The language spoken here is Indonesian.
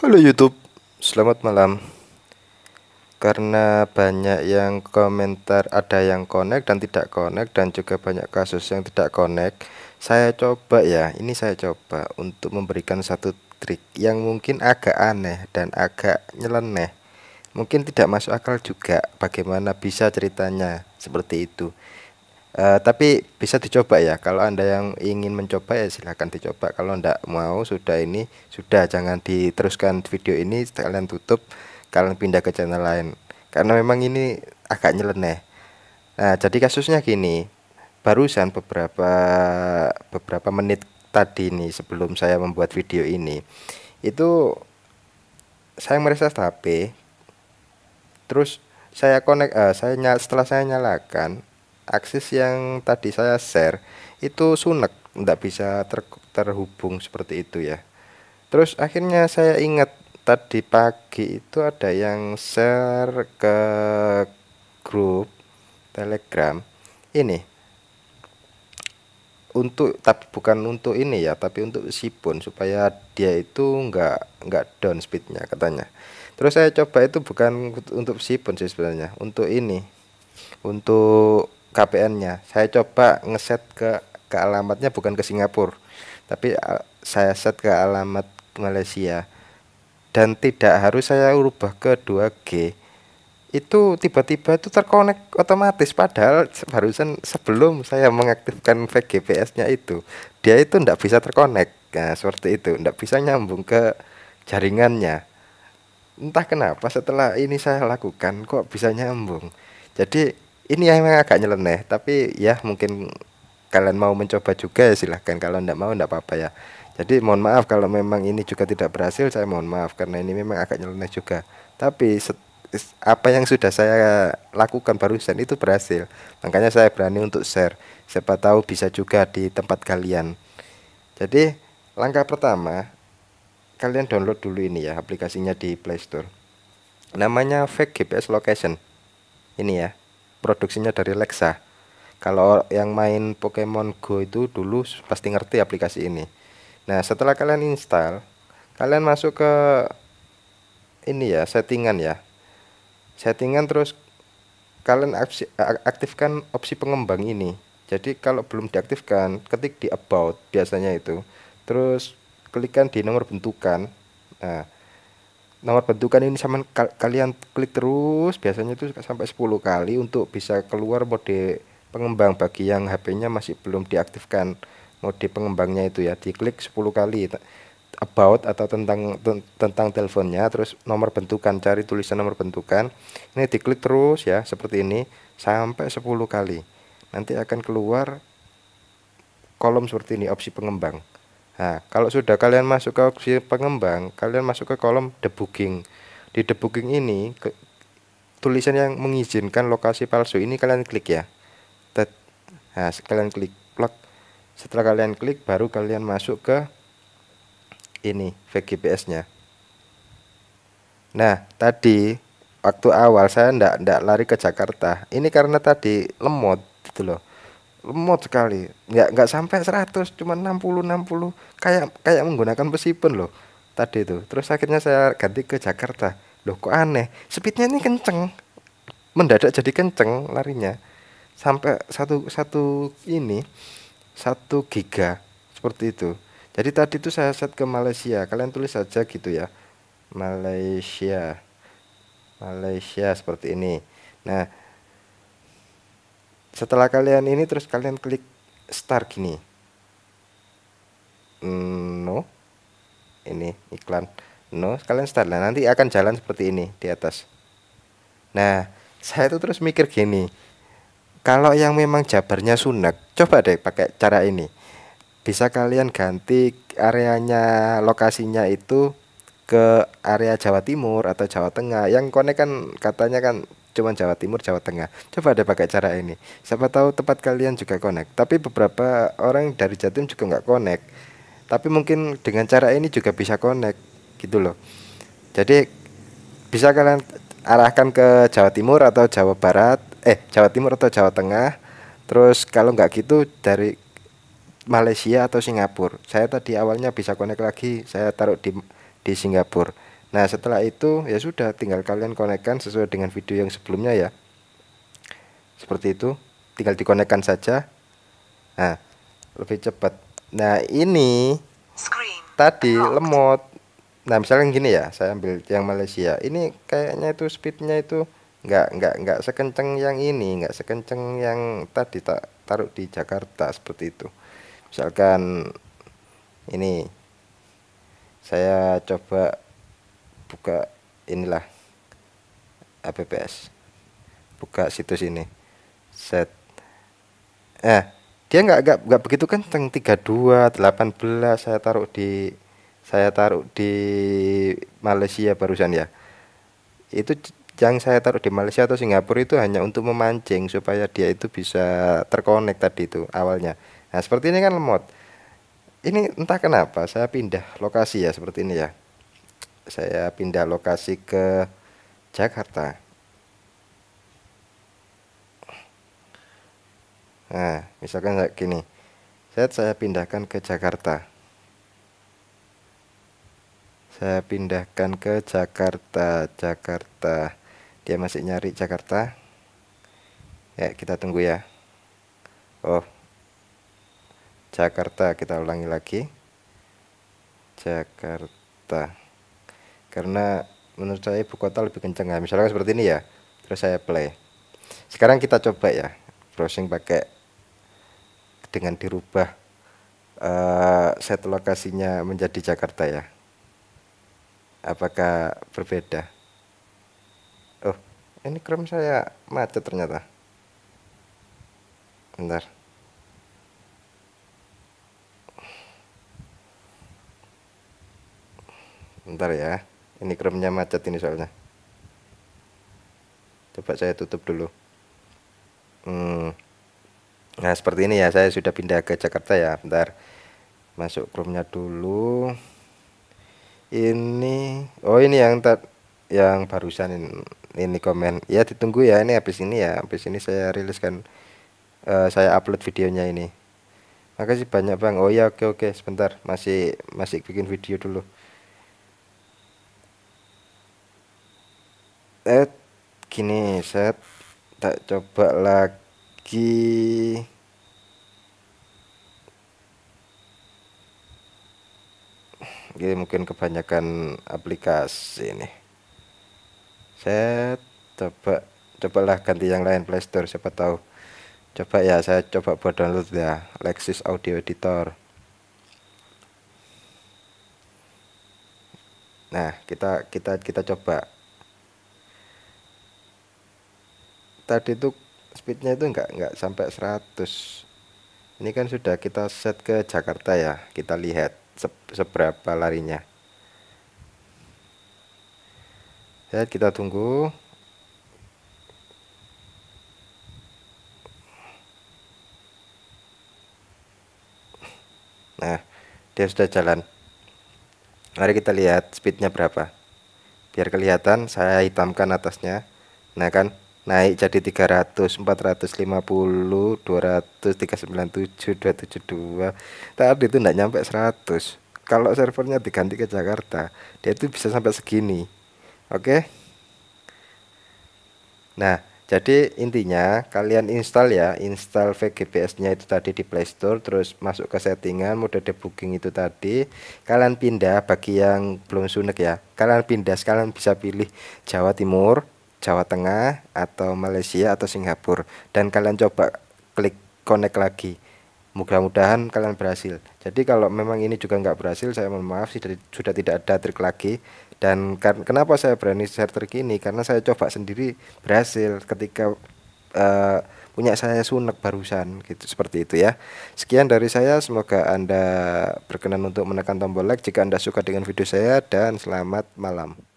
Halo YouTube, selamat malam. Karena banyak yang komentar ada yang connect dan tidak connect dan juga banyak kasus yang tidak connect, saya coba ya, ini saya coba untuk memberikan satu trik yang mungkin agak aneh dan agak nyeleneh. Mungkin tidak masuk akal juga bagaimana bisa ceritanya seperti itu. Eh, tapi bisa dicoba ya kalau anda yang ingin mencoba ya silahkan dicoba kalau ndak mau sudah ini sudah jangan diteruskan video ini kalian tutup kalian pindah ke channel lain karena memang ini agak nyeleneh nah jadi kasusnya gini barusan beberapa beberapa menit tadi nih sebelum saya membuat video ini itu saya merasa HP terus saya connect uh, saya setelah saya nyalakan aksis yang tadi saya share itu sunek tidak bisa ter terhubung seperti itu ya terus akhirnya saya ingat tadi pagi itu ada yang share ke grup telegram ini untuk tapi bukan untuk ini ya tapi untuk sipun supaya dia itu nggak nggak down speednya katanya terus saya coba itu bukan untuk sipun sih sebenarnya untuk ini untuk KPN-nya. Saya coba ngeset ke ke alamatnya bukan ke Singapura, tapi eh, saya set ke alamat Malaysia. Dan tidak harus saya ubah ke 2G. Itu tiba-tiba itu terkonek otomatis padahal barusan sebelum saya mengaktifkan VGPS-nya itu, dia itu tidak bisa terkonek. Nah, seperti itu, tidak bisa nyambung ke jaringannya. Entah kenapa setelah ini saya lakukan kok bisa nyambung. Jadi ini yang agak nyeleneh tapi ya mungkin kalian mau mencoba juga ya silahkan kalau tidak mau tidak apa-apa ya jadi mohon maaf kalau memang ini juga tidak berhasil saya mohon maaf karena ini memang agak nyeleneh juga tapi apa yang sudah saya lakukan barusan itu berhasil makanya saya berani untuk share siapa tahu bisa juga di tempat kalian jadi langkah pertama kalian download dulu ini ya aplikasinya di Play Store namanya Fake GPS Location ini ya produksinya dari Lexa kalau yang main Pokemon Go itu dulu pasti ngerti aplikasi ini nah setelah kalian install kalian masuk ke ini ya settingan ya settingan terus kalian aktifkan opsi pengembang ini jadi kalau belum diaktifkan ketik di about biasanya itu terus klikkan di nomor bentukan nah nomor bentukan ini sama kal kalian klik terus biasanya itu sampai 10 kali untuk bisa keluar mode pengembang bagi yang HP-nya masih belum diaktifkan mode pengembangnya itu ya diklik 10 kali about atau tentang tentang teleponnya terus nomor bentukan cari tulisan nomor bentukan ini diklik terus ya seperti ini sampai 10 kali nanti akan keluar kolom seperti ini opsi pengembang Nah, kalau sudah kalian masuk ke opsi pengembang, kalian masuk ke kolom debugging. Di debugging ini, ke, tulisan yang mengizinkan lokasi palsu ini kalian klik ya. Tet, nah, kalian klik plug. Setelah kalian klik, baru kalian masuk ke ini VGPS-nya. Nah, tadi waktu awal saya ndak ndak lari ke Jakarta. Ini karena tadi lemot gitu loh lemot sekali nggak nggak sampai 100 cuma 60 60 kayak kayak menggunakan pesipun loh tadi itu terus akhirnya saya ganti ke Jakarta loh kok aneh speednya ini kenceng mendadak jadi kenceng larinya sampai satu satu ini satu giga seperti itu jadi tadi itu saya set ke Malaysia kalian tulis saja gitu ya Malaysia Malaysia seperti ini nah setelah kalian ini terus kalian klik start gini. Mm, no. Ini iklan. No, kalian start. Nah, nanti akan jalan seperti ini di atas. Nah, saya itu terus mikir gini. Kalau yang memang jabarnya sunak, coba deh pakai cara ini. Bisa kalian ganti areanya, lokasinya itu ke area Jawa Timur atau Jawa Tengah yang konek kan katanya kan cuma Jawa Timur, Jawa Tengah. Coba ada pakai cara ini. Siapa tahu tempat kalian juga connect. Tapi beberapa orang dari Jatim juga nggak connect. Tapi mungkin dengan cara ini juga bisa connect gitu loh. Jadi bisa kalian arahkan ke Jawa Timur atau Jawa Barat, eh Jawa Timur atau Jawa Tengah. Terus kalau nggak gitu dari Malaysia atau Singapura. Saya tadi awalnya bisa connect lagi, saya taruh di di Singapura Nah setelah itu ya sudah tinggal kalian konekkan sesuai dengan video yang sebelumnya ya Seperti itu tinggal dikonekkan saja Nah lebih cepat Nah ini Screen. tadi lemot Nah misalnya gini ya saya ambil yang Malaysia Ini kayaknya itu speednya itu nggak nggak nggak sekenceng yang ini nggak sekenceng yang tadi tak taruh di Jakarta seperti itu misalkan ini saya coba buka inilah APPS buka situs ini set eh dia nggak nggak nggak begitu kan tentang tiga dua delapan belas saya taruh di saya taruh di Malaysia barusan ya itu yang saya taruh di Malaysia atau Singapura itu hanya untuk memancing supaya dia itu bisa terkonek tadi itu awalnya nah seperti ini kan lemot ini entah kenapa saya pindah lokasi ya seperti ini ya saya pindah lokasi ke Jakarta. Nah, misalkan kayak gini. Set saya pindahkan ke Jakarta. Saya pindahkan ke Jakarta, Jakarta. Dia masih nyari Jakarta. Ya, kita tunggu ya. Oh. Jakarta kita ulangi lagi. Jakarta karena menurut saya ibu kota lebih kencang ya misalnya seperti ini ya terus saya play sekarang kita coba ya browsing pakai dengan dirubah uh, set lokasinya menjadi Jakarta ya apakah berbeda oh ini Chrome saya macet ternyata bentar bentar ya ini kremnya macet ini soalnya coba saya tutup dulu hmm. nah seperti ini ya saya sudah pindah ke Jakarta ya bentar masuk kromnya dulu ini oh ini yang tak yang barusan ini, ini komen ya ditunggu ya ini habis ini ya habis ini saya riliskan uh, saya upload videonya ini makasih banyak bang oh ya oke oke sebentar masih masih bikin video dulu eh gini set tak coba lagi ini mungkin kebanyakan aplikasi ini set coba cobalah ganti yang lain playstore siapa tahu coba ya saya coba buat download ya Lexis Audio Editor Nah, kita kita kita coba tadi itu speednya itu enggak enggak sampai 100 ini kan sudah kita set ke Jakarta ya kita lihat se seberapa larinya ya kita tunggu nah dia sudah jalan mari kita lihat speednya berapa biar kelihatan saya hitamkan atasnya nah kan naik jadi 300 450 200 397 272 tadi itu enggak nyampe 100 kalau servernya diganti ke Jakarta dia itu bisa sampai segini oke okay? nah jadi intinya kalian install ya install vgps nya itu tadi di Playstore terus masuk ke settingan mode debugging itu tadi kalian pindah bagi yang belum sunek ya kalian pindah kalian bisa pilih Jawa Timur Jawa Tengah atau Malaysia atau Singapura dan kalian coba klik connect lagi mudah-mudahan kalian berhasil jadi kalau memang ini juga nggak berhasil saya mohon maaf sudah, sudah tidak ada trik lagi dan kan, kenapa saya berani share trik ini karena saya coba sendiri berhasil ketika uh, punya saya sunek barusan gitu seperti itu ya sekian dari saya semoga anda berkenan untuk menekan tombol like jika anda suka dengan video saya dan selamat malam